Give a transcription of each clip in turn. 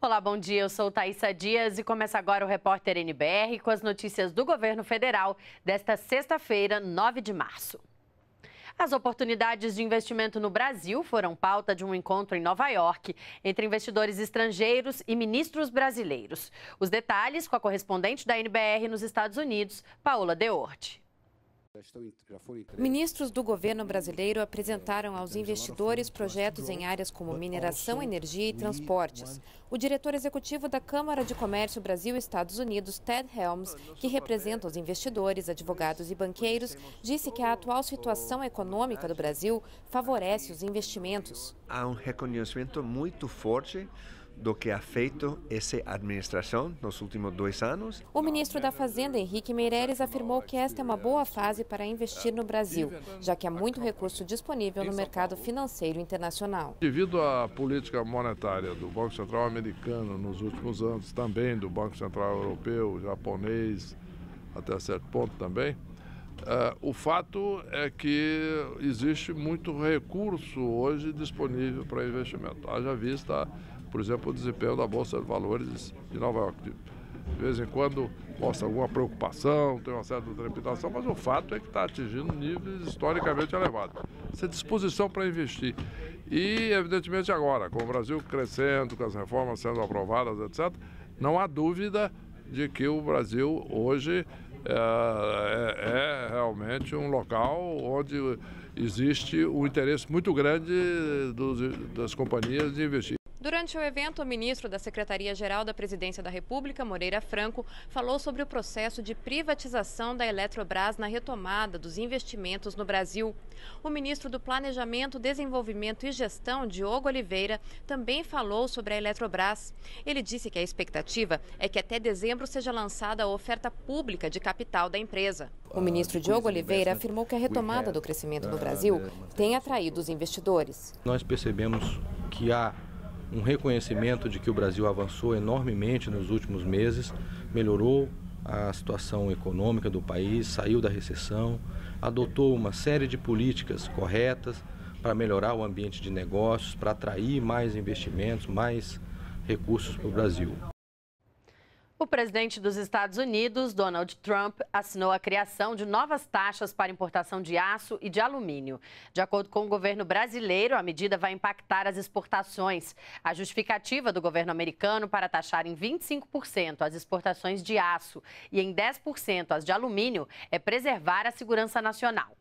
Olá, bom dia. Eu sou Thaisa Dias e começa agora o repórter NBR com as notícias do governo federal desta sexta-feira, 9 de março. As oportunidades de investimento no Brasil foram pauta de um encontro em Nova York entre investidores estrangeiros e ministros brasileiros. Os detalhes com a correspondente da NBR nos Estados Unidos, Paola Deorte. Ministros do governo brasileiro apresentaram aos investidores projetos em áreas como mineração, energia e transportes. O diretor executivo da Câmara de Comércio Brasil-Estados Unidos, Ted Helms, que representa os investidores, advogados e banqueiros, disse que a atual situação econômica do Brasil favorece os investimentos. Há um reconhecimento muito forte do que ha feito essa administração nos últimos dois anos. O ministro da Fazenda, Henrique Meireles, afirmou que esta é uma boa fase para investir no Brasil, já que há muito recurso disponível no mercado financeiro internacional. Devido à política monetária do Banco Central americano nos últimos anos, também do Banco Central europeu, japonês, até certo ponto também, Uh, o fato é que existe muito recurso hoje disponível para investimento. Haja vista por exemplo, o desempenho da Bolsa de Valores de Nova York. De vez em quando mostra alguma preocupação, tem uma certa trepidação, mas o fato é que está atingindo níveis historicamente elevados. Essa disposição para investir. E, evidentemente, agora, com o Brasil crescendo, com as reformas sendo aprovadas, etc., não há dúvida de que o Brasil hoje é, é, é, realmente um local onde existe um interesse muito grande dos, das companhias de investir. Durante o evento, o ministro da Secretaria-Geral da Presidência da República, Moreira Franco, falou sobre o processo de privatização da Eletrobras na retomada dos investimentos no Brasil. O ministro do Planejamento, Desenvolvimento e Gestão, Diogo Oliveira, também falou sobre a Eletrobras. Ele disse que a expectativa é que até dezembro seja lançada a oferta pública de capital da empresa. O ministro Diogo Oliveira afirmou que a retomada do crescimento no Brasil tem atraído os investidores. Nós percebemos que há um reconhecimento de que o Brasil avançou enormemente nos últimos meses, melhorou a situação econômica do país, saiu da recessão, adotou uma série de políticas corretas para melhorar o ambiente de negócios, para atrair mais investimentos, mais recursos para o Brasil o presidente dos Estados Unidos, Donald Trump, assinou a criação de novas taxas para importação de aço e de alumínio. De acordo com o governo brasileiro, a medida vai impactar as exportações. A justificativa do governo americano para taxar em 25% as exportações de aço e em 10% as de alumínio é preservar a segurança nacional.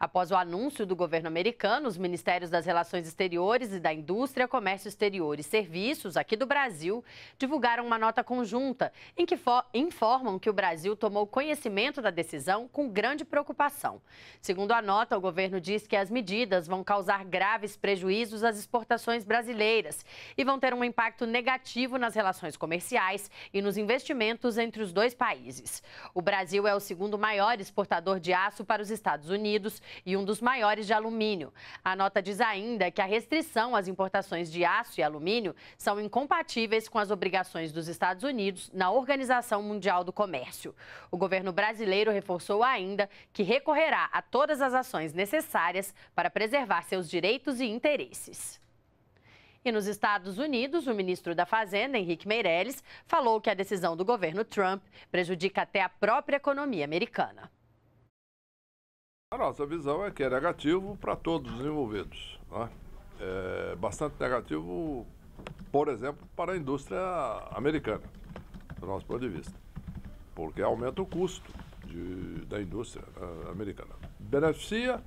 Após o anúncio do governo americano, os Ministérios das Relações Exteriores e da Indústria, Comércio Exterior e Serviços aqui do Brasil divulgaram uma nota conjunta em que informam que o Brasil tomou conhecimento da decisão com grande preocupação. Segundo a nota, o governo diz que as medidas vão causar graves prejuízos às exportações brasileiras e vão ter um impacto negativo nas relações comerciais e nos investimentos entre os dois países. O Brasil é o segundo maior exportador de aço para os Estados Unidos e um dos maiores de alumínio. A nota diz ainda que a restrição às importações de aço e alumínio são incompatíveis com as obrigações dos Estados Unidos na Organização Mundial do Comércio. O governo brasileiro reforçou ainda que recorrerá a todas as ações necessárias para preservar seus direitos e interesses. E nos Estados Unidos, o ministro da Fazenda, Henrique Meirelles, falou que a decisão do governo Trump prejudica até a própria economia americana. A nossa visão é que é negativo para todos os envolvidos. Né? É bastante negativo, por exemplo, para a indústria americana, do nosso ponto de vista, porque aumenta o custo de, da indústria né, americana. Beneficia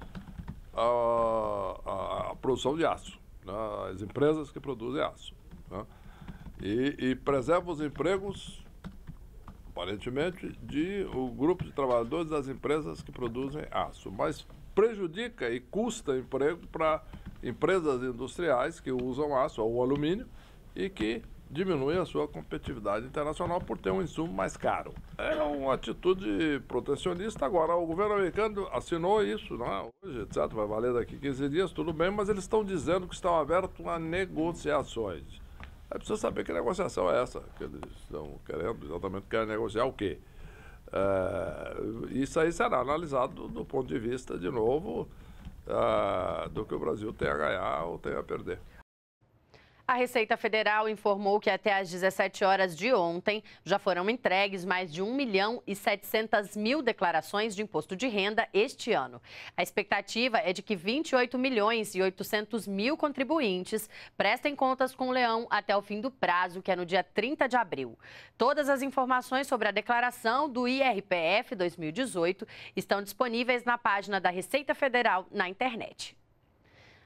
a, a produção de aço, né? as empresas que produzem aço. Né? E, e preserva os empregos aparentemente, de o grupo de trabalhadores das empresas que produzem aço, mas prejudica e custa emprego para empresas industriais que usam aço ou alumínio e que diminui a sua competitividade internacional por ter um insumo mais caro. É uma atitude protecionista. Agora, o governo americano assinou isso, não é? Hoje, certo, vai valer daqui 15 dias, tudo bem, mas eles estão dizendo que estão abertos a negociações. Aí precisa saber que negociação é essa que eles estão querendo, exatamente querem negociar o quê. Uh, isso aí será analisado do, do ponto de vista, de novo, uh, do que o Brasil tem a ganhar ou tem a perder. A Receita Federal informou que até às 17 horas de ontem já foram entregues mais de 1 milhão e 700 mil declarações de imposto de renda este ano. A expectativa é de que 28 milhões e 800 mil contribuintes prestem contas com o leão até o fim do prazo, que é no dia 30 de abril. Todas as informações sobre a declaração do IRPF 2018 estão disponíveis na página da Receita Federal na internet.